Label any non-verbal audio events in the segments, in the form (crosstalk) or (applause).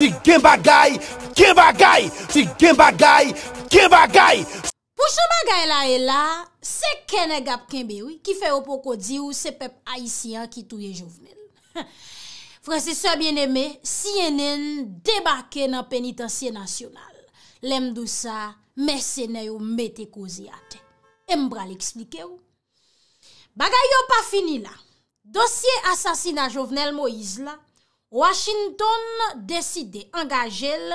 Si gen bagay, gen bagay, si gen bagay, gen bagay Pou chou bagay la e la, se kene gap kene bewi ki fe ou pou kodi ou se pep aisyan ki touye jovenel (laughs) Fransese bieneme, si yenen debake nan penitansye nasyonal Lem dou sa, mersene yo mete kozi ate E mbra li eksplike ou Bagay yo pa fini la, dosye asasina jovenel Moiz la Washington deside engajel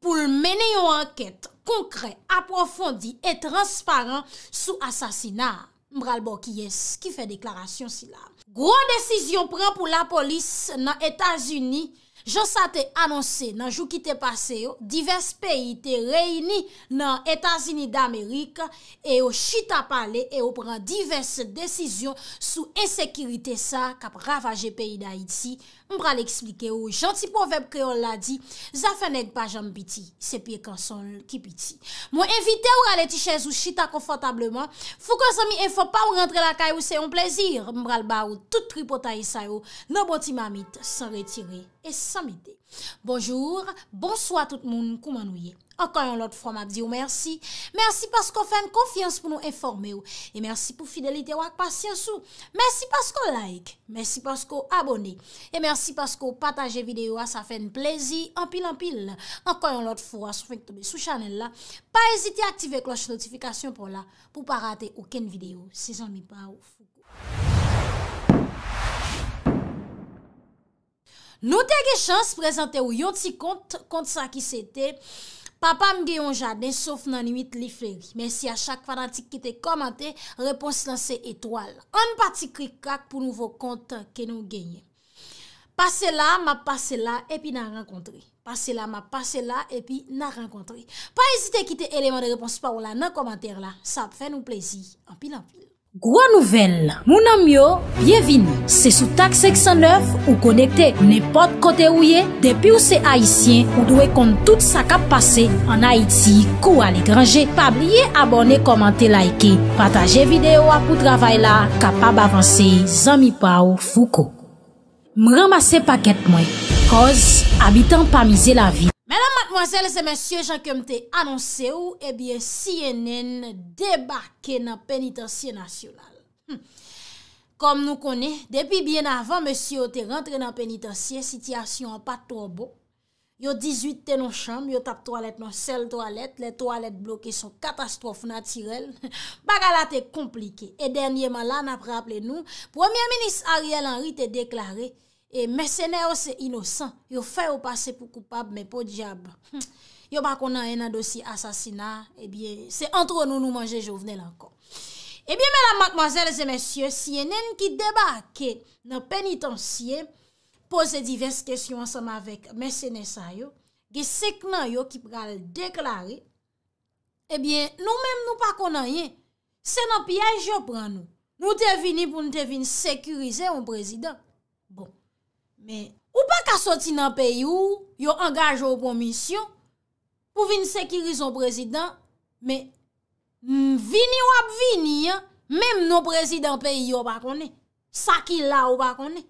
pou menen yon anket konkre, aprofondi et transparant sou asasina. Mbral Bokyès ki fe deklarasyon sila. Gwoan desisyon pren pou la polis nan Etats-Unis. Je sa te anonse nan jou ki te pase yo, divers peyi te reyni nan Etats-Unis d'Amerika e yo chita pale, e yo pren divers desisyon sou esekirite sa kap ravaje peyi d'Aitsi Mbra l'eksplike ou, janti povep kreol la di, zafen ek pa jam piti, sepye konsol ki piti. Mwen evite ou aleti chèz ou chita konfotableman, fou konzomi e fò pa ou rentre la kaj ou se yon plezir, mbral ba ou tout tri potayi e sayo, no boti mamit san retire et san mide. Bonjour, bonsoi tout moun koumanouye. Ankan yon lot fwa mabdi ou mersi. Mersi paskou fèn konfians pou nou informe ou. E mersi pou fidelite wak pasyansou. Mersi paskou like. Mersi paskou abone. E mersi paskou pataje videyo a ah, sa fèn plezi. Anpil, anpil. Ankan yon lot fwa sou fèn k tombe sou chanel la. Pa ezite aktive kloche notifikasyon pou la. Pou pa rate ouken videyo. Se jan mi pa ou oh, foko. Nou te ge chans prezante ou yon ti kont. Kont sa ki se te. E mersi. Papa mgeyon jade, nesof nan imit li fleri. Mensi a chak fadantik ki te komante, reponsi lan se etwal. An pati krikak pou nouvo konta ke nou genye. Pase la, ma pase la, epi nan renkontre. Pase la, ma pase la, epi nan renkontre. Pa esite ki te eleman de reponsi pa ou la nan komante la. Sa ap fè nou plezi. An pil an pil. Gwa nouvel, mounan myo, byevini, se sou tak 609 ou konekte ou ne pot kote ouye, depi ou se Haitien ou dwe kont tout sa kap pase, an Haiti, kou ale grange, pabliye abone, komante, laike, pataje videyo apou travay la, kapab avanse, zami pa ou fuko. M ramase paket mwen, koz, abitan pa mize la vit. Mademoiselles eh bon. (laughs) et messieurs, j'en kem te annonce ou, ebyen CNN debakke nan penitensye nasyonal. Kom nou konen, depi bien avan, messieurs, te rentre nan penitensye, sityasyon an pa to bo. Yo 18 te nan chanm, yo tap toalet nan sel toalet, le toalet bloké son katastrofe natirel. Bagala te komplike, e denye malan apre aple nou, premier ministre Ariel Henry te deklare, E mèsenè ou se inosan, yo fè ou pase pou koupab, mè pou diab. Yo mè konan yon dosi asasina, e eh bie se antro nou nou manje jovnel ankon. E eh bie mèla mèk mazel zè mèsyè, si yon nen ki debake nan penitansye, pose divers kesyon ansama vek mèsenè sa yo, ge sek nan yo ki pral deklare, e eh bie nou mèm nou pa konan yon, se nan piyaj yo pran nou. Nou te vini pou nou te vini sekurize yon prezident. Bon. Mè, ou pa ka soti nan peyi ou, yo angaje ou pwomisyon pou vin sekiriz an prezidant, mè, vini wap vini, mèm nan prezidant peyi yo wap akone, sa ki la wap akone.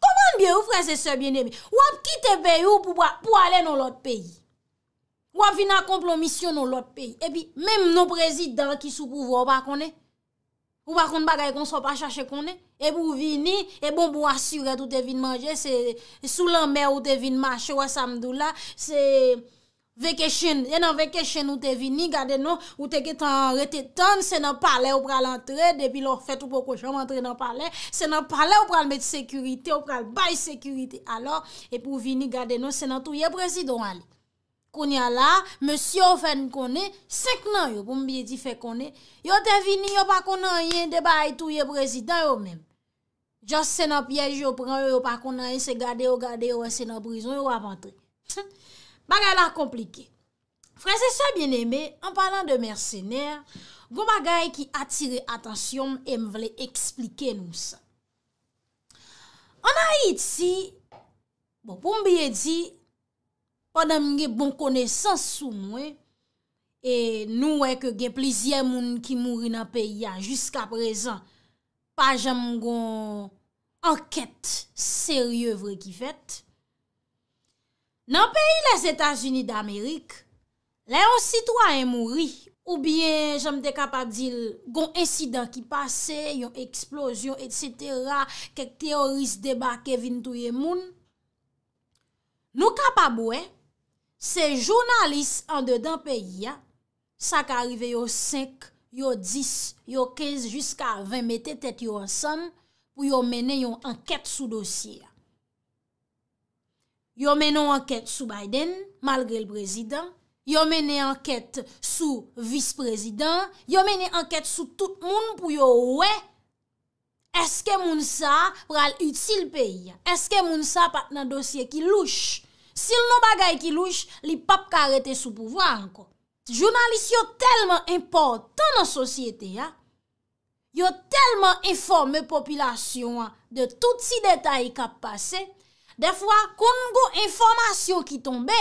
Koman bye ou freze sebyen e mi, wap kite peyi ou pou ale nan lot peyi, wap vina komplomisyon nan lot peyi, e pi mèm nan prezidant ki sou pouvo wap akone. Ou bakoun bagay kon so pa chache kone, e pou vini, e bon pou asyuret ou te vin manje, sou lan mer ou te vin manje wa samdou la, se vekechen, enan vekechen ou te vini, gade nou, ou te ke tan rete tan, se nan pale ou pral antre, depi lor fet ou poko chan mantre nan pale, se nan pale ou pral met sekurite, ou pral bay sekurite, alor, e pou vini gade nou, se nan touye prezidon wali. Koun ya la, monsi yo fen kone, sek nan yo pou mbiye di fe kone. Yo te vini, yo pa konan yen, deba ay touye prezident yo men. Jos se nan pyej yo pren, yo pa konan yen, se gade, yo gade, yo wese nan prizon, yo wap antre. (laughs) Bagay la komplike. Fransese a bien eme, an palan de mersenèr, goun bagay ki atire atasyon, em vle eksplike nou sa. An a iti, bon, pou mbiye di, padan mwen gen bon konesans sou mwen, e nou wè ke gen plizye moun ki mouri nan peya, jiska prezan, pa jan mwen gon anket serye vre ki fèt. Nan peyi les Etats-Unis d'Amerik, lè yon sitwa en mouri, ou bie jan mwen de kapadil, gon ensidant ki pase, yon eksplosyon, etc., kek teoris deba kevin touye moun, nou kapab wè, Se jounalist an dedan peyi, sa ka arrive yo 5, yo 10, yo 15, jusqu'a 20 mette tet yo ansan pou yo mene yon anket sou dosye. Yo mene anket sou Biden malgre l prezident, yo mene anket sou vice-prezident, yo mene anket sou tout moun pou yo we. Eske moun sa pral uti l peyi? Eske moun sa pat nan dosye ki louch? Sil nou bagay ki louch, li pap karete sou pouvran anko. Jounalist yo telman importan nan sosyete ya. Yo telman informe populasyon an, de tout si detay kap pase. Defwa, konn go informasyon ki tombe,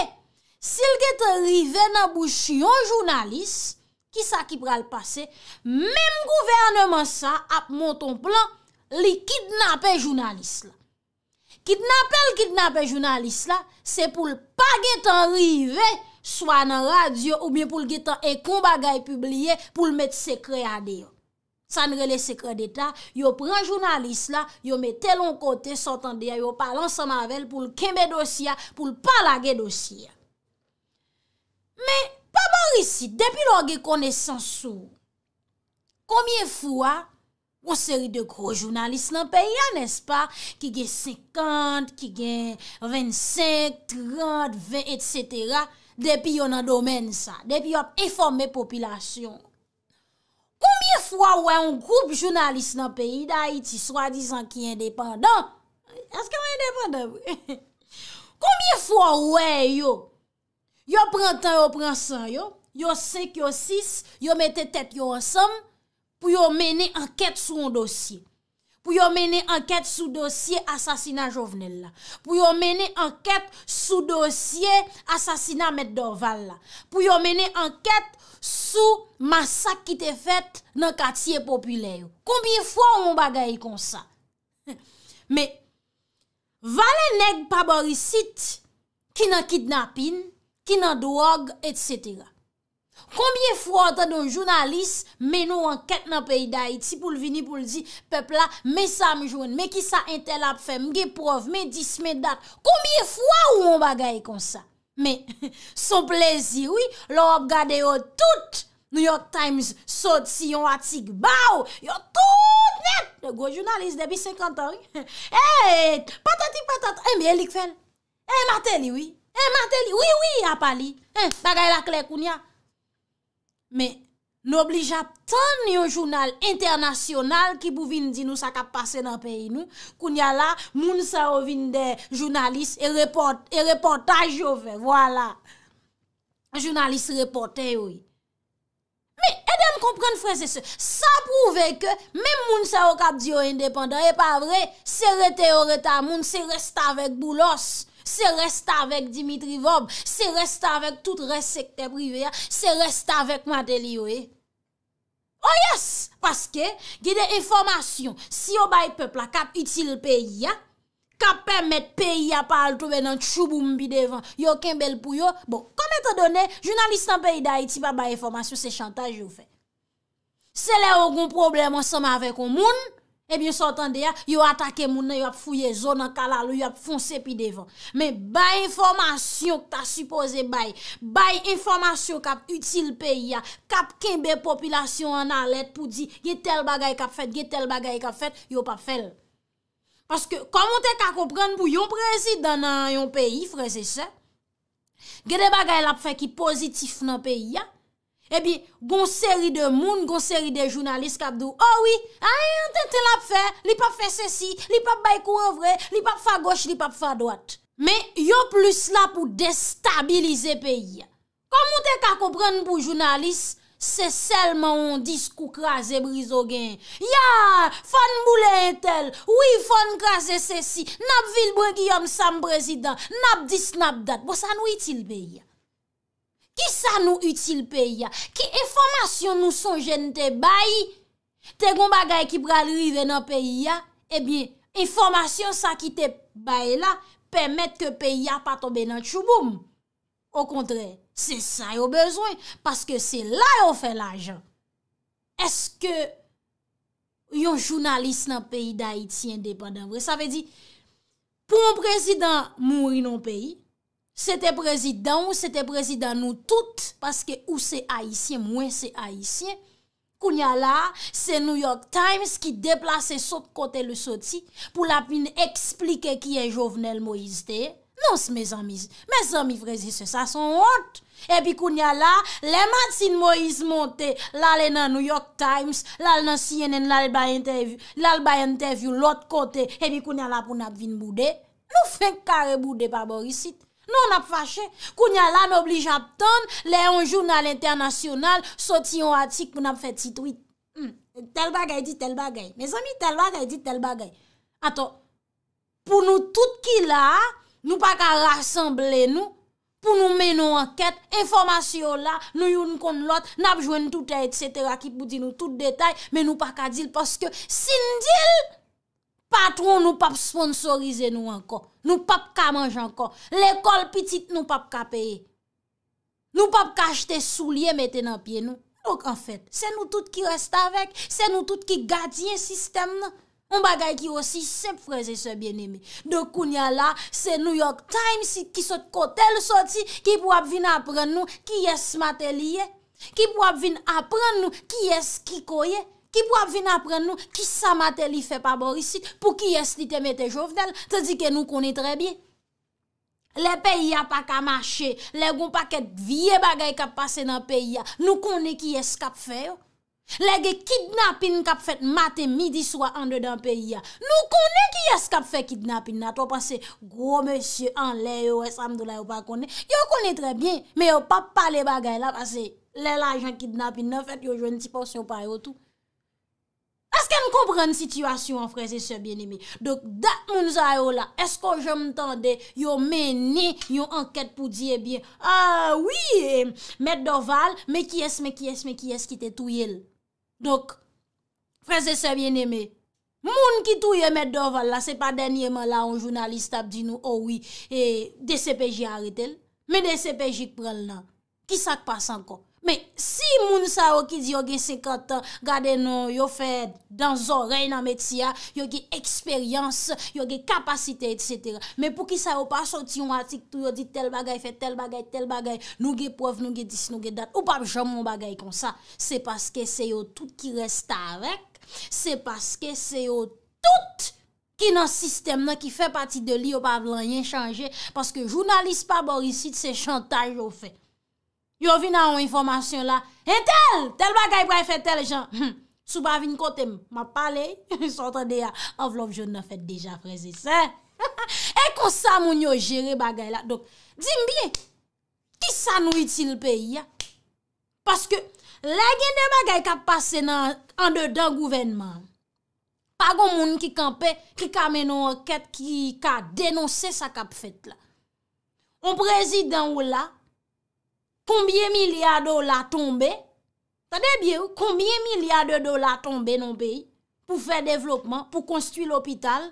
sil gete rive nan bouchi yon jounalist, ki sa ki pral pase, menm gouvernement sa ap monton plan likid nape jounalist la. Kitnapel, kitnapel jounalist la, se pou l'pa getan rive, swan an radyo ou mye pou l'getan e koumba gaye publie pou l'met sekre ade yo. Sanre le sekre deta, yo pran jounalist la, yo me telon kote sotan de ya, yo palan san mavel pou l'keme dosya, pou l'pala ge dosya. Me, pa morisi, depi l'on ge kone sansou, komye fwa, Ou seri de gro jounalist nan peyi an, nes pa? Ki gen 50, ki gen 25, 30, 20, etc. Depi yon an domen sa. Depi yon eforme popilasyon. Koumye fwa wè yon groub jounalist nan peyi da iti, swa dizan ki yon depan dan? Aske wè yon depan dan? (laughs) Koumye fwa wè yon? Yon pren tan, yon pren san, yon? Yon se kyo sis, yon mette tet yon ansam, Pou yon mene anket sou dosye. Pou yon mene anket sou dosye asasina jovenel la. Pou yon mene anket sou dosye asasina meddoval la. Pou yon mene anket sou masak ki te fet nan katiye popyler yo. Koumbye fwa ou mou bagay kon sa? (laughs) Me vale neg paborisit ki nan kidnapin, ki nan drog, etc.? Kombye fwa anta don jounalist menou anket nan peydayi ti pou l vini pou l di pepla me sa mi joun, me ki sa entel ap fe, mge prof, me dis, me dat. Kombye fwa ou mou bagay kon sa? Me, son plezi, oui, lor ob gade yo tout New York Times sot si yon atik. Baw, yo tout net! Nè go jounalist debi 50 an, oui. (laughs) E, patati patati, e eh, mi elik fen? E, eh, mateli, oui? E, eh, mateli, oui, oui, apali? E, bagay la klekoun ya? Men, nou bli jap tan yon jounal internasyonal ki pou vin di nou sa kap pase nan peyi nou, koun ya la, moun sa o vin de jounalist e reportaj yo ve, wala. Jounalist reportaj, woui. Men, eden kompren fwese se, sa pou ve ke, men moun sa o kap di yo indepanda, e pa vre, se rete o reta, moun se resta vek boulos. Se resta avèk Dimitri Vob, se resta avèk tout res sektè privè, se resta avèk madè liyo e. O oh yes, paske, gè de informasyon, si yo bay pepla kap itil peyi ya, kap pèm met peyi ya pal toube nan chou boum bi devan, yo ken bel pou yo, bon, komè te done, jounalist an peyi da iti pa bay informasyon se chantage yo fè. Se lè ou goun problem ansama avèk ou moun, Ebyen sa otan de ya, yo atake mounen, yo ap fouye zon an kalalou, yo ap fonse pi devan. Men bay informasyon ki ta suppose bay, bay informasyon kap util peyi ya, kap kembe populasyon an alet pou di, ge tel bagay kap fet, ge tel bagay kap fet, yo pa fel. Paske, komon te ka kompren pou yon prezid dan an yon peyi, freze se, ge de bagay la pou fe ki pozitif nan peyi ya, Ebi, gonseri de moun, gonseri de jounalist kapdou. Owi, oh a yon tentel ap fe, li pap fe sesi, li pap bay kou avre, li pap fa goch, li pap fa dwat. Me, yon plus la pou destabilize peyi. Kom moun te kakopren pou jounalist, se selman on dis kou kraze brizo gen. Ya, fon mboule entel, wifon kraze sesi, nap vilbre giyom sam prezident, nap dis nap dat. Bo sa nou itil peyi. Ki sa nou util peyi ya? Ki informasyon nou son jen te bayi? Te goun bagay ki pralive nan peyi ya? Ebyen, informasyon sa ki te bayi la pemet ke peyi ya patobe nan chouboum. Ou kontre, se sa yo bezwen. Paske se la yo fe la jan. Eske yon jounalist nan peyi da iti indepen d'anvri? Sa ve di, pou moun prezident moun ri nan peyi, Se te prezidan ou se te prezidan nou tout, paske ou se haisyen, mwen se haisyen, kounya la, se New York Times ki deplase sot kote le sot si, pou la pin explike ki e jovenel Moïse non, de, non se me zami, me zami prezise sa son hot, epi kounya la, le matin Moïse monte, la le nan New York Times, la le nan CNN, la le baye interview, la le baye interview lot kote, epi kounya la pou nap vin boudé, nou fe kare boudé pa borisite, Non, on a fâché. Kounya là, on oblige à attendre. Les un journal international, sorti un article pour nous faire petit tweet. Hmm. Tel bagay dit tel bagay. Mes amis, tel bagay dit tel bagay. Attends. Pour nous tous qui là, nous pas qu'à rassembler nous pour nous mener en enquête, information là, nous yon kon l'autre, n'a joué tout, etc., qui pour dire nous tout détail, mais nous pas qu'à dire parce que, si Patron nou pap sponsorize nou ankon, nou pap ka manj ankon, l'ekol pitit nou pap ka peye, nou pap ka jte souliye mette nan piye nou. Donc en fèt, se nou tout ki reste avek, se nou tout ki gadiye sistem nou. Mbaga y ki osi sep freze se bien eme, do kounya la, se New York Times ki sot kotel soti, ki pou ap vin apren nou ki yes mateliye, ki pou ap vin apren nou ki yes kikoye. Ki pou ap vin ap pren nou? Ki sa mate li fe pa bor isi? Pou ki es li teme te jovenel? Te di ke nou koni tre bi? Le peyi ap ak amache. Le goun pa ket vie bagay kap pase nan peyi ya. Nou koni ki es kap fe yo? Le ge kidnapin kap fet mate midi swa ande dan peyi ya. Nou koni ki es kap fe kidnapin na. To panse, gwo monsye an le yo esam do la yo pa koni. Yo koni tre bi, me yo pa pale bagay la. Panse, le la jan kidnapin na. Fet yo jwen ti pos yo payo tou. Asken komprenn situasyon, freze sebyen eme. Dok, dat moun za yo la, esko jom tande, yo meni, yo anket pou diye biye, ah a, wii, met doval, me kyes, me kyes, me kyes ki te touye l. Dok, freze sebyen eme, moun ki touye met doval la, se pa denye man la, yon jounalist ap di nou, o wii, e, de sepeji harite l, me de sepeji ki prel nan, ki sak pa san kok. Men, si moun sa yo ki di yo ge sekata, gade nou yo fe dan zorey nan metiya, yo ge eksperyans, yo ge kapasite, etc. Men pou ki sa yo pa soti yon atik tou yo di tel bagay, fe tel bagay, tel bagay, nou ge pov, nou ge dis, nou ge dat, ou pa jomon bagay kon sa, se paske se yo tout ki resta avèk, se paske se yo tout ki nan sistem nan ki fe pati de li yo pa blan yen chanje, paske jounalise pa borisit se chantaj yo fe. Yon vi nan yon informasyon la, etel, tel bagay pou a efet tel jan, souba vin kote, ma pale, (laughs) sou tan de ya, avlov joun nan fet deja freze se. (laughs) E kon sa moun yo jere bagay la. Dok, di mbiye, ki sa nou iti l peyi ya? Paske, le gen de bagay kap pase nan, an de dan gouvenman, pa gon moun ki kampe, ki kamen nou oket, ki ka denonse sa kap fet la. On prezident ou la, Combien milliards de dollars tombés attendez bien, combien milliards de dollars tombés dans le pays pour faire développement, pour construire l'hôpital,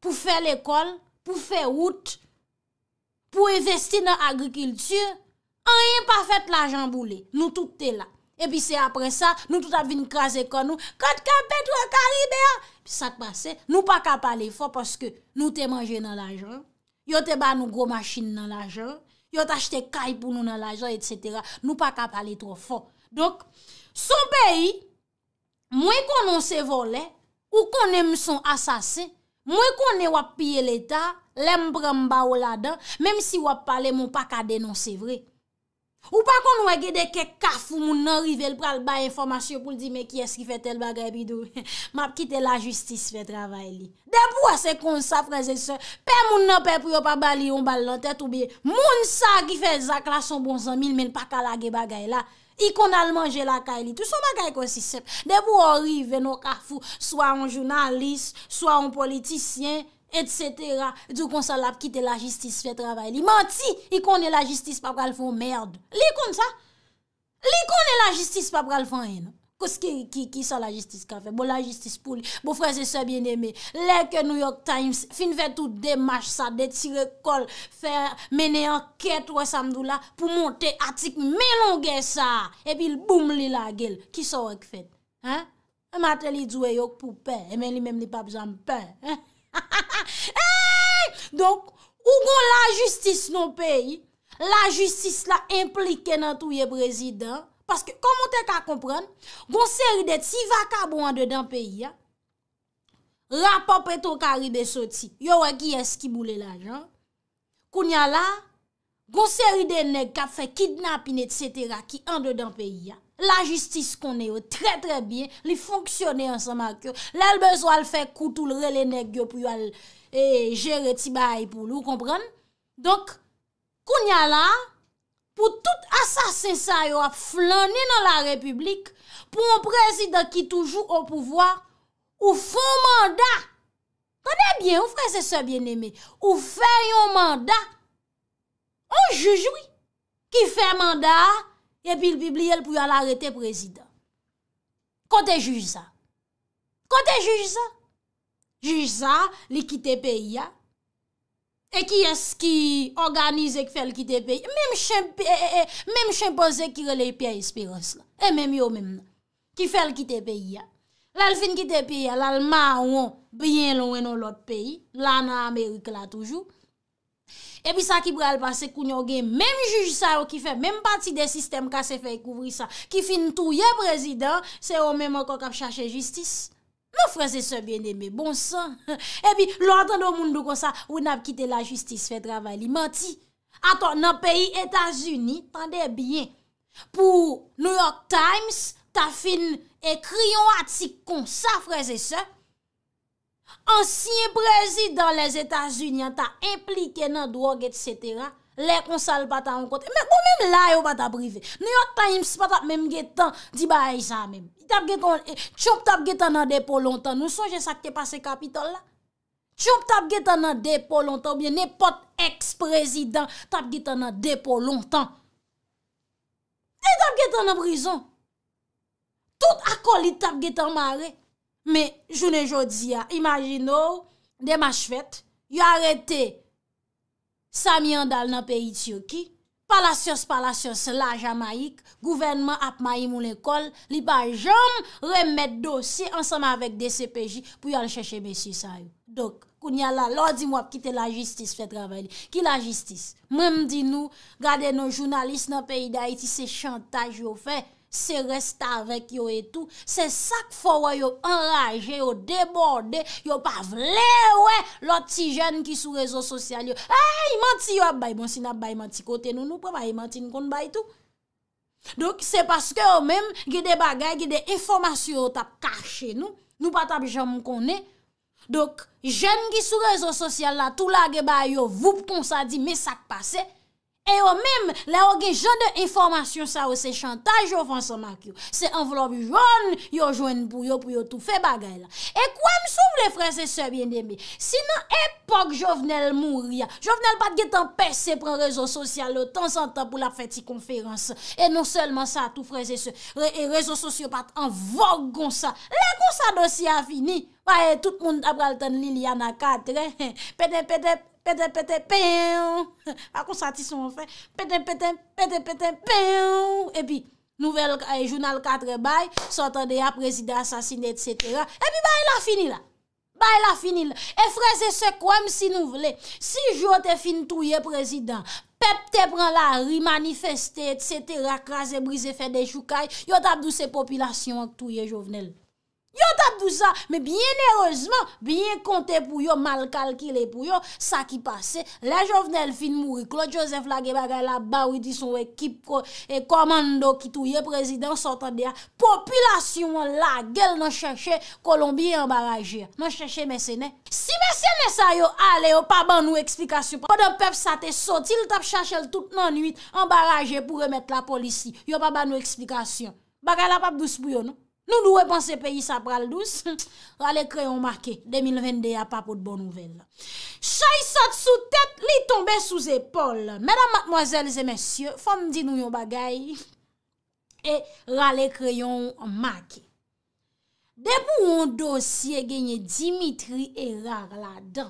pour faire l'école, pour faire route, pour investir dans l'agriculture Rien pas fait l'argent bouler. Nous tout est là. Et puis c'est après ça, nous tout a vin craser comme nous. Quand as ou caribéen, puis ça te passe, nous pas capable parler fort parce que nous t'es mangé dans l'argent. Yo te ba nous gros machine dans l'argent ont acheté cailles pour nous dans l'argent, etc. Nous pas ka parler trop fort. Donc, son pays, moins qu'on en se vole, ou qu'on aime son assassin, moins qu'on est wap l'État, l'embrambao la dedans même si wap parle, mon pas qu'à dénoncer vrai. Ou pa kon nou e gede ke kafou moun nan rive l pral ba informasyon pou l di me ki eski fe tel bagay bidou. (laughs) Map kite la justis fe travay li. De pou a se kon sa franze se, pe moun nan pe priyo pa bali yon bal lante tou biye. Moun sa ki fe zak la son bonzan mil men pakalage bagay la. I kon al manje la ka li. Tou son bagay konsisep. De pou a rive nou kafou, swa an jounalist, swa an politisyen. Etcètera, djou konsal ap kite la jistis fè travèl. I manti, i konè la jistis pa pral fò mèrd. Li konè sa? Li konè la jistis pa pral fò mèrd. Kous ki sa la jistis ka fè? Bo la jistis pou li, bo frè se sè bienemè. Lè ke New York Times, fin fè tout demache sa, detire kol, fè menè anket wè samdou la, pou monte atik mè longè sa. Epi l'boum li la gel, ki sa wè k fèd. E matè li djouè yok pou pè, e men li mèm li pa bè zanm pè. Ha ha ha, hey, donk, ou gon la justis non peyi, la justis la implike nan touye prezident, paske komon te ka kompran, gonseri de ti vaka bon an de dan peyi ya, la pop eto ka ri de soti, yo wè ki eski boule la jan, kounya la, gonseri de nek ka fe kidnapine et cetera ki an de dan peyi ya, la jistis konè yo, tre tre bien, li fonksyonè ansema kyo, lèl bezwa l fè koutou l relène gyo pou yo al jère tibay pou lou, komprèn? Donk, konya la, pou tout asasinsa yo a flanè nan la republik, pou an prezident ki toujou an pouvoi, ou fon mandat, konè bien, ou fwese se bien eme, ou fwè yon mandat, ou jujoui, ki fwè mandat, epi li bibli el pou yal arete prezident. Kote juj sa. Kote juj sa. Juj sa li kite pe ya. E ki es ki organize ki fel kite pe ya. Mem chimpose eh, eh, eh, ki reley pi a espirans la. E mem yo mem nan. Ki fel kite pe ya. Lal fin kite pe ya, lal ma ouan, biyen louen ou lot pe ya. La nan Amerike la toujou. Epi sa ki bre alpase kounyo gen, menm jujisa yo ki fe menm pati de sistem ka se fe kouvri sa, ki fin touye prezident, se yo menm an kon kap chache justice. Mwen freze se bien deme, bon san. Epi lwantan do moun do konsa, ou nan ap kite la justice, fe travay li. Mwen ti, ato nan peyi Etasuni, tan de bien, pou New York Times, ta fin ekriyon ati kon sa freze se, Ansiye prezid dans les Etats-Unis Ta implike nan drogue et cetera Le konsal pata an kote Mèk bon mèm la yo pata brivé Nè yon ta yimse pata mèm ge tan Diba a eh, yisa mèm Tchoum tab ge eh, tan nan depo lontan Nou sonje sakte pa se kapitol la Tchoum tab ge tan nan depo lontan Mèm ne pot eks prezidant Tab ge tan nan depo lontan E tab ge tan nan prizon Tout akol E tab ge tan manre Me, jounen jodi ya, imajin nou, dema chvet, yo arete Samian dal nan peyi tsyoki, palasyos palasyos la jamaik, gouvenman ap mayi moun ekol, li ba jom remet dosi ansama vek DCPJ pou yo l chèche mesi sa yon. Dok, koun ya la, lò di mwap kite la jistis fè travèli. Ki la jistis? Mèm di nou, gade nou jounalist nan peyi da iti se chantage yo fè. c'est reste avec yo et tout. C'est ça qu'il faut yo enragé, yo débordé, yo pas vle, ouais, l'autre petit jeune qui sur réseaux sociaux. Hey, menti yo bay, bon si n'a bay menti côté nous, nous pas bay menti, nous bay tout. Donc c'est parce que eux même, gè des bagages gè des informations tap caché nous, nous pas tap jamais connaît. Donc, jeunes qui sur réseaux sociaux là, tout la gè bay yo, vous comme ça dit, mais ça passe. passé E yo mèm, la yo gen jande informasyon sa ou se chantage ou fansan mak yo. Se an vlob yon, yo jwenn pou yo pou yo tou fe bagay la. E kwa m sou vle frese se bien deme? Sinan epok jovenel moun ria. Jovenel pat get an pes se pren rezon sosyal ou tan san tan pou la feti konferans. E non selman sa tou frese se. E rezon sosyal pat an vorgon sa. Le kon sa dosi a fini. Waye, tout moun abral ten Liliana 4. Pedep, pedep. pété, pété, péon. Pas qu'on ça, son fait. Pété, pété, pété, pété, Et puis, nouvelle eh, journal 4 bail, s'entendait à président assassiné, etc. Et puis, bah, il a fini là. Bah, il a fini là. Et frère, c'est sœurs, quoi, si nous voulons, si je te fin tout président, pep te prend la rue, manifester, etc., craser, briser, faire des choucailles, yo tabdou ces populations, tout Jovenel. Yo tap dou sa, me bien nerozman, bien konte pou yo, mal kalkile pou yo, sa ki pase. La jovenel fin mouri, Claude Joseph la ge bagay la ba witi son ekip komando ki touye prezident, sotande a, populasyon la gel nan chache Kolombie en baraje. Nan chache mesene. Si mesene sa yo, ale yo pa ban nou eksplikasyon. Po don pep sa te soti, l tap chache l tout nan nuit en baraje pou remet la polisi. Yo pa ban nou eksplikasyon. Bagay la pap dou se pou yo nou. Nou dwe ban se peyi sa pral douz, (laughs) rale kreyon make, 2021 pa pou d'bon nouvel. Chay sat sou tet, li tombe sou zepol, mèdam matmozèl zè mèsyè, fòm di nou yon bagay, e rale kreyon make. De pou yon dosye genye Dimitri Erard la dan,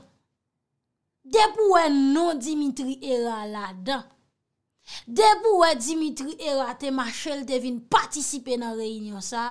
de pou wè non Dimitri Erard la dan, de pou wè Dimitri Erard te machel devine patisipe nan reynyon sa,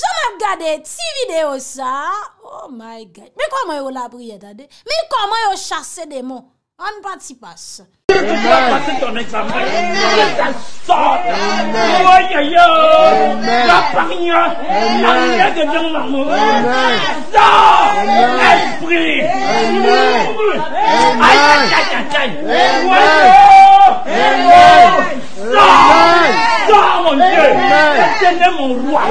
Jou m ap gade ti video sa Oh my God Me kwa mwen yo labriye ta de Me kwa mwen yo chase demon An pati pas Enman Enman Enman Enman Enman Enman Enman Enman Enman Enman Sò, moun gen, gen nen moun roi.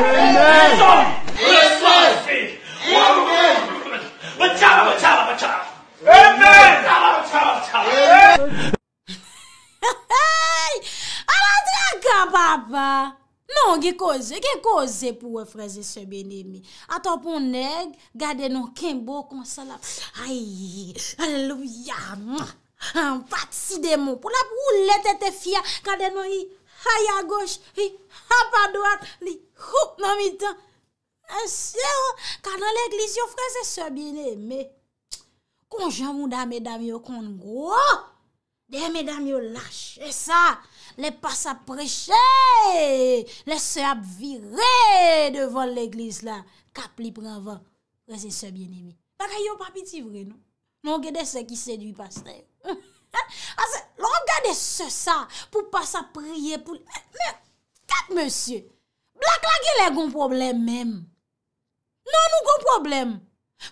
Sò, resò, resò. Bèchara, bèchara, bèchara. Bèchara, bèchara, bèchara. Aladra, kwa baba? Non, ge kose, ge kose pou we freze sebe nemi. Atò pou neg, gade nou kenbo konsalap. Ay, hallouya. Pat si demo pou la pou oulete te fia. Gade nou yi. Hay a goch, li ha pa doak, li houp nan mi tan. E sè, ka nan l'eglis yo freze sè bine me. Konjè mou da mè dam yo konn gwo, de mè dam yo lâche, e sa, le pas apreche, le sè ap vire, devan l'eglis la, ka pli prevan, freze sè bine me. Bak a yo papiti vre nou, nou gè de sè ki sè du pas tè. A sè, Non, a de se sa pou pa sa priye pou... Kat monsye, blak lage lè gon problem mèm. Non, nou gon problem.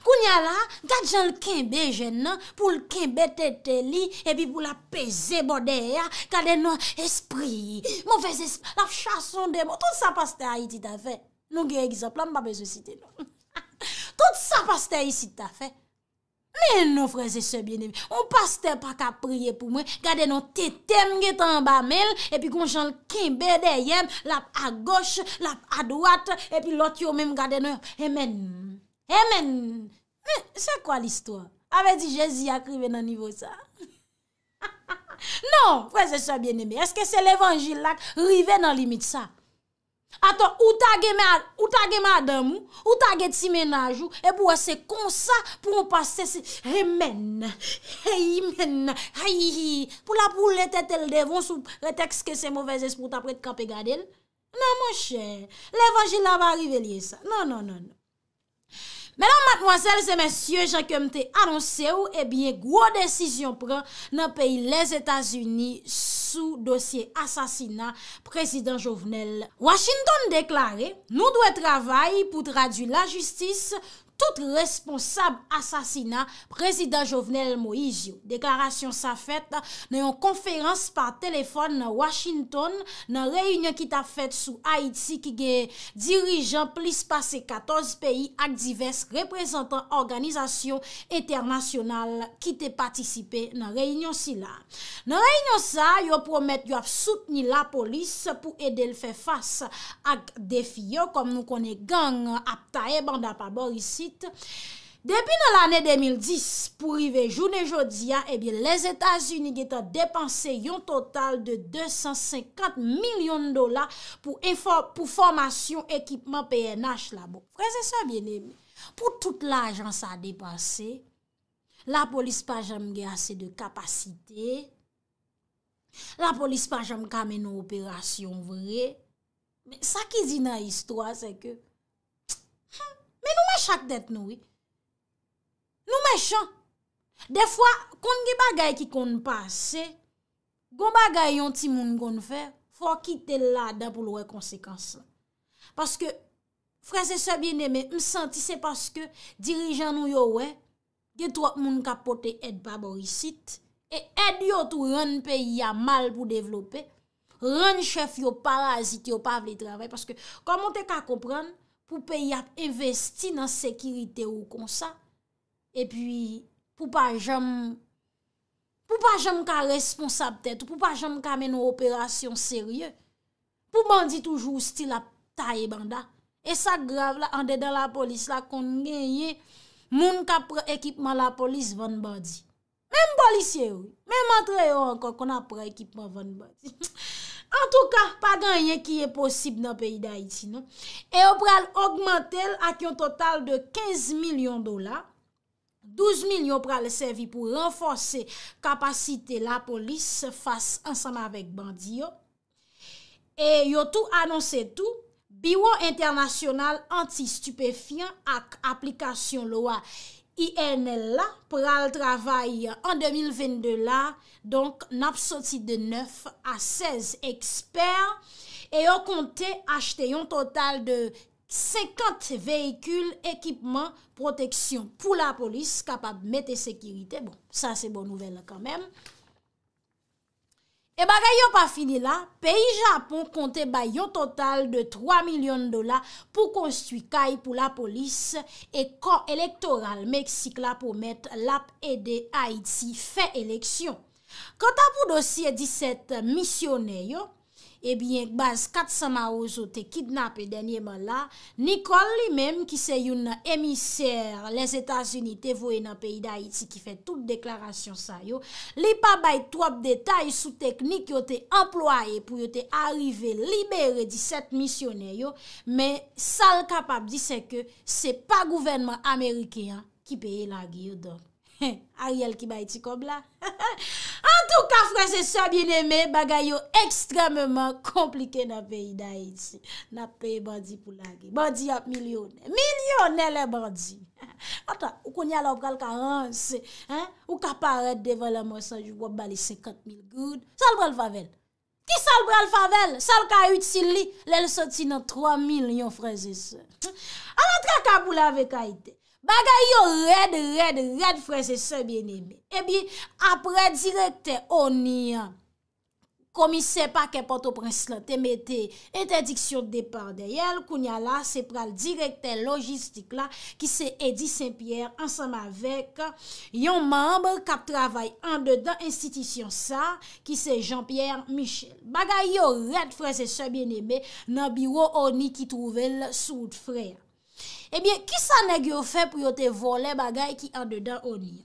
Koun ya la, kat jan l'kenbe jen nan pou l'kenbe tete li e pi pou la peze bodè ya kade nou esprit. Mou vez esprit, la f chason de mo. Non. (laughs) Tout sa paste a iti ta fe. Nou ge egzop la, m pa be zo site nan. Tout sa paste a iti ta fe. Mais nos frères et sœurs bien-aimés, on passe pas qu'à prier pour moi. Gardez nos tétèmes qui en bas et puis qu'on le kimbe derrière, la à gauche, la à droite et puis l'autre yo même gardez nous. Amen. Amen. Mais c'est quoi l'histoire Avait dit Jésus a crié dans niveau ça. (laughs) non, frères et sœurs bien-aimés, est-ce que c'est l'évangile là rivé dans limite ça Attends, ou tagé ou tagé madame ou ta petit ménage ou et pour c'est comme ça pour passer amen. Amen. Aïe. Pour la poule tête elle devant sous prétexte que c'est mauvais esprit pour de camper garder. Non mon cher, l'évangile va arriver lié ça. Non non non non. Mè nan matmoazèl, zè mèsyè, jè kèm tè anonsè ou, e eh bie gwo desisyon pran nan peyi lèz Etats-Unis sou dosye asasina prezident Jovenel. Washington deklare, nou dwe travay pou tradu la jistis sou... tout responsab asasina prezident Jovenel Moizio. Deklarasyon sa fèt, nou yon konferans par telefon nan Washington, nan reynyon ki ta fèt sou Haiti ki ge dirijan plis pase 14 peyi ak divers reprezentan organizasyon internasyonal ki te patisipe nan reynyon si la. Nan reynyon sa, yon promet yon ap soutni la polis pou edel fè fàs ak defi yo, kom nou kone gang ap tae bandapabor isi Depi nan l ane 2010 Pou rive jounen jodia Ebyen les Etats-Unis geta depanse Yon total de 250 Milyon dola Pou formasyon ekipman PNH la bon Pou tout l ajan sa depanse La polis pa jam Ge ase de kapasite La polis pa jam Kame nou operasyon vre Sa ki di nan Histoire se ke E nou mechak det nou e. Nou mechak. Defwa, konn ge bagay ki konn pa se, kon bagay yon ti moun konn fe, fwa ki te la da pou lou e konsekansan. Paske, franse se biene me, m senti se paske dirijan nou yo we, ge trot moun kapote et baborisit, et ed yo tou ren peyi ya mal pou devlope, ren chef yo parazit yo pa vle trabay. Paske, komon te ka koprenn, pou pe y ap investi nan sekirite ou konsa. E pi pou pa jom, pou pa jom ka responsab tèt, pou pa jom ka men nou operasyon serye, pou bandi toujou sti la ta e banda. E sa grav la, an de dan la polis la, kon gen ye, moun ka pre ekipman la polis, van bandi. Mem polisye ou, mem antre yo anko, kon ap pre ekipman, van bandi. (laughs) En tou ka, pa dan yon ki yon posib nan peyi da iti. E yo pral augmentel ak yon total de 15 milyon dola. 12 milyon pral servi pou renforsi kapasite la polis se fase ansama vek bandi yo. E yo tou anonsi tou biwo internasyonal anti-stupefyan ak aplikasyon loa. INL pral travaye an 2022 la, donk napsoti de 9 a 16 ekspert, e yo konte achte yon total de 50 vehikul ekipman proteksyon pou la polis kapab mette sekirite. Bon, sa se bon nouvel kan menm. E bagay yo pa fini la, peyi Japon konte ba yon total de 3 milyon dola pou konstwi kay pou la polis e kon elektoral Meksik la pou met lap ede Haiti fey eleksyon. Kanta pou dosye 17 misyonen yo, Ebyen, eh kbaz 4 sama ouzo te kidnap e denye man la, Nicole li menm ki se yon emisèr les Etats-Unis te voè nan peyi da Haiti ki fè tout deklarasyon sa yo, li pa baye 3 detay sou teknik yo te employe pou yo te arrive libere di set misyonè yo, men sal kapab di se ke se pa gouvenman Amerikeyan ki peye la gi yo don. Ha, (laughs) a riel ki bay ti kob la. An (laughs) tou ka fransese sa bin eme, bagay yo ekstrememan komplike na peyi da iti. Na peyi bandi pou lage. Bandi ap milyone. Milyone le bandi. (laughs) Ata, ou konya la ou pral ka ran se. Ou ka paret devan la monsan, jou wab bali sekant mil goud. Sal bral favel. Ki sal bral favel? Sal ka uti li, lèl soti nan 3 mil yon fransese. An an tra ka boul avek a iti. Bagay yo red, red, red freze se eh bien ebe. Ebi, apre direkte Oni, komi se pa ke poto prens la temete, ente diksyon de depan de yel, kounya la se pral direkte logistik la, ki se Edi Saint-Pierre, ansam avek yon mamb, kap travay an de dan institisyon sa, ki se Jean-Pierre Michel. Bagay yo red freze se bien ebe, nan biro Oni ki trouvel soufreyan. Ebyen, ki sa neg yo fe pou yo te vole bagay ki an dedan onye?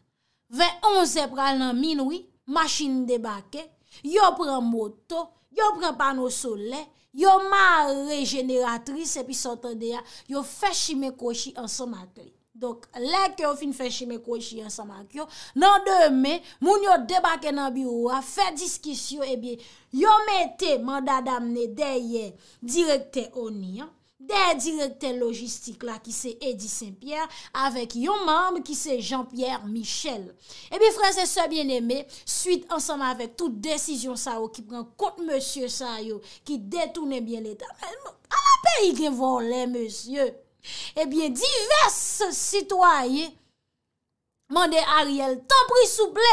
Ve onze pral nan minwi, masini debake, yo pren moto, yo pren pano sole, yo man rejeneratris epi sotan deya, yo feshi me koshi an somak yo. Donk, lek yo fin feshi me koshi an somak yo. Nan deme, moun yo debake nan biro a, fe diskisyon ebyen, yo mette manda damne deye direkte onye, De direkte logistik la ki se Edi Saint-Pierre avèk yon mamb ki se Jean-Pierre Michel. Ebi eh freze se bien eme, suite ansam avèk tout desizyon sa yo ki pren kont monsye sa yo ki detounen bien l'Etat. A la peyi gen von lè monsye. Ebi eh divers sitwaye mande Ariel, tan pri souple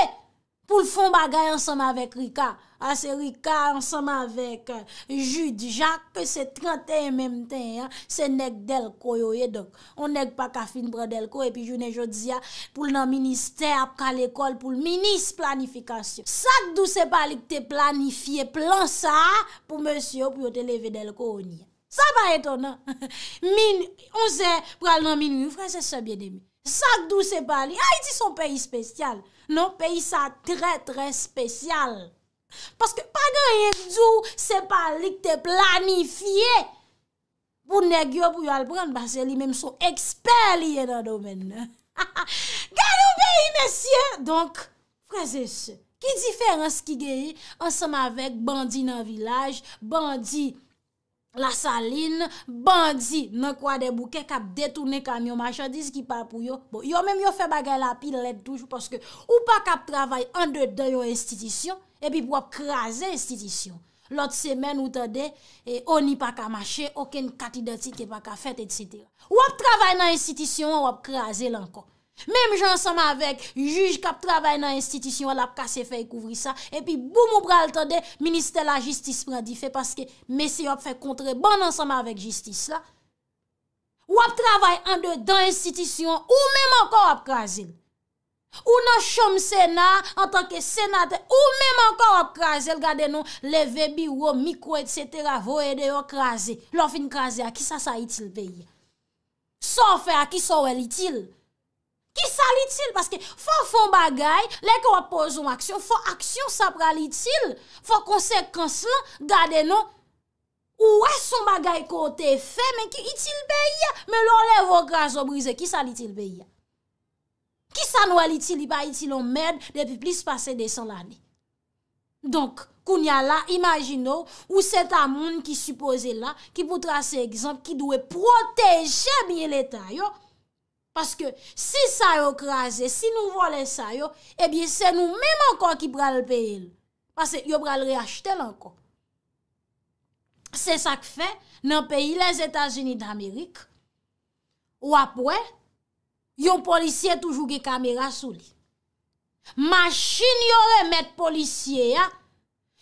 pou l'fon bagay ansam avèk Rika. Asè Rika ansèm avèk Jude Jacques Pè sè 31 mèm tè Sè nèk dèlko yo ye On nèk pa kafin prè dèlko E pi jounè jòdzi ya Poul nan minister Poul kal ekol Poul minis planifikasyon Sak dò se pali k te planifiye Plan sa Pou mèsyo Pou yo te leve dèlko Sa pa etonan (laughs) Min On se pral nan min Frense se bèdèm Sak dò se pali Ay ti son peyi spesyal Non peyi sa Trè trè spesyal Paske pa gen yek djou, se pa lik te planifiye Pou neg yo pou yo al pran, basè li menm son eksper liye nan domen (laughs) Ganou be yi mesye, donk, fraze se Ki diferans ki geyi, ansem avek bandi nan vilaj Bandi la saline, bandi nan kwa debouke kap detounen kamyon Machan diz ki pa pou yo, bon, yo menm yo fe bagay la pil let toujou Paske ou pa kap travay an de de yo institisyon Epi wap kraze institisyon. Lot semen ou tade, e o ni pa ka mache, oken katidatit ki pa ka fete, etc. Wap travay nan institisyon, wap kraze lankon. Mem jansama avèk, juj kap travay nan institisyon, wap kase fey kouvri sa, epi bou mou pral tade, minister la jistis pradi fe, paske mesi wap fe kontre bon ansama avèk jistis la. Wap travay an de dan institisyon, ou mem an kon wap kraze lankon. Ou nan chom sena, an tanke senate, ou menm anka wap kraze, l gade nou levebi, wou mikwet, et cetera, wou ede wap kraze. Lou fin kraze a, ki sa sa itil peye? Sa ou fe a, ki sa ou el itil? Ki sa l itil? Paske, fò fon bagay, lek wap pozoun aksyon, fò aksyon sa pral itil, fò konsekansman, gade nou, ou wè son bagay kote fe, men ki itil peye, men lou leve wap kraze wap brize, ki sa l itil peye? Qui s'en nous a il n'y merde depuis plus de 200 l'année. Donc, quand là, imaginons, où c'est un monde qui supposé là, qui peut tracer exemple, qui doit protéger bien l'État. Parce que si ça y si nous volons ça, eh bien, c'est nous-mêmes encore qui prenons le pays. Parce que nous prenons le réacheter encore. C'est ça que fait dans pays les États-Unis d'Amérique. Ou après, Yon polisye toujou ge kamera sou li. Machen yon remet polisye ya.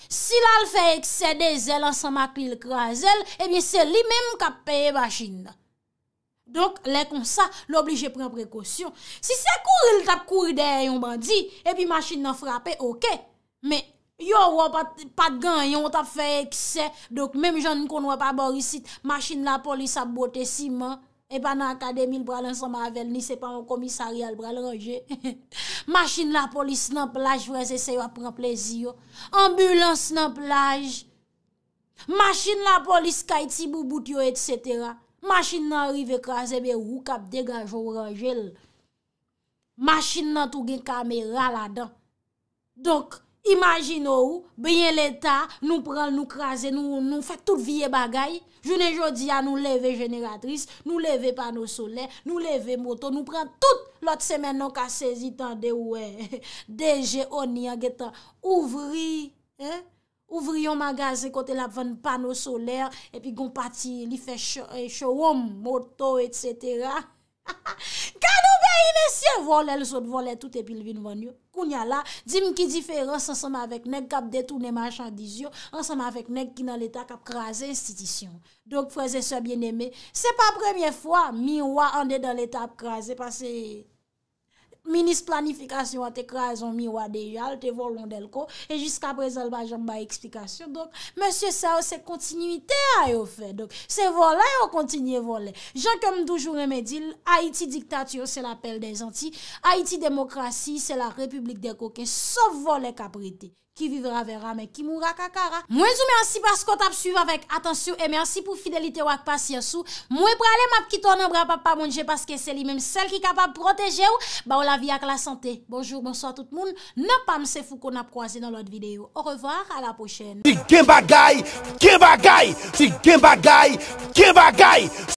Si lal fe ekse de zel ansan makli l kra zel, ebyen se li menm kap peye machen la. Donk, lè kon sa, l'oblije pren prekosyon. Si se kou ril tap kou der yon bandi, ebyen machen nan frape, ok. Men, yon wap pat gan, yon tap fe ekse, donk, menm jan kon wap aborisit, machen la polis sa bote siman. E pa nan akademil pralansan mavel, ni se pa an komisaryal pralansan je. (laughs) Machen nan polis nan plaj vreze se yo apren plezi yo. Ambulans nan plaj. Machen nan polis kaiti bou bout yo et setera. Machen nan rive kazebe wou kap degaj ou ranjel. Machen nan tou gen kame raladan. Dok... Imagin ou, benyen l'Etat, nou pran nou krasen, nou fak tout vye bagay. Jounen jodi (laughs) a nou leve generatris, nou leve pano soler, nou leve moto, nou pran tout lot semen nou ka sezi tan de oue. Deje, oni a getan, ouvri, ouvri yon magaze kote la pano soler, epi goun pati li fe choum, moto, etc. E inesye vole l sot vole tout epil vinvonyo. Kounya la, dim ki diferos ansame avek nek kap detounen manchandizyo, ansame avek nek ki nan letak ap kraze institisyon. Dok fweze se bieneme, se pa premyen fwa, miwa ande dan letak ap kraze pase... Minis planifikasyon wate kre a zon mi wade yal, te volon del ko, e jiska prez al bajan ba eksplikasyon. Donk, monsye sa yo se kontinuitè a yo fe. Donk, se volè yo kontinye volè. Jankom doujou remedil, Haiti diktatiyon se la pel de zanti, Haiti demokrasi se la republik de kokè, so volè kapriti. qui vivra verra, mais qui mourra kakara. Moi, je vous remercie parce qu'on t'a suivi avec attention et merci pour fidélité ou patience. Moi, pour aller m'a quitter en bras papa manger parce que c'est lui-même celle qui est capable de protéger ou, bah, ou la vie avec la santé. Bonjour, bonsoir tout le monde. Ne pas me fou qu'on a croisé dans l'autre vidéo. Au revoir, à la prochaine.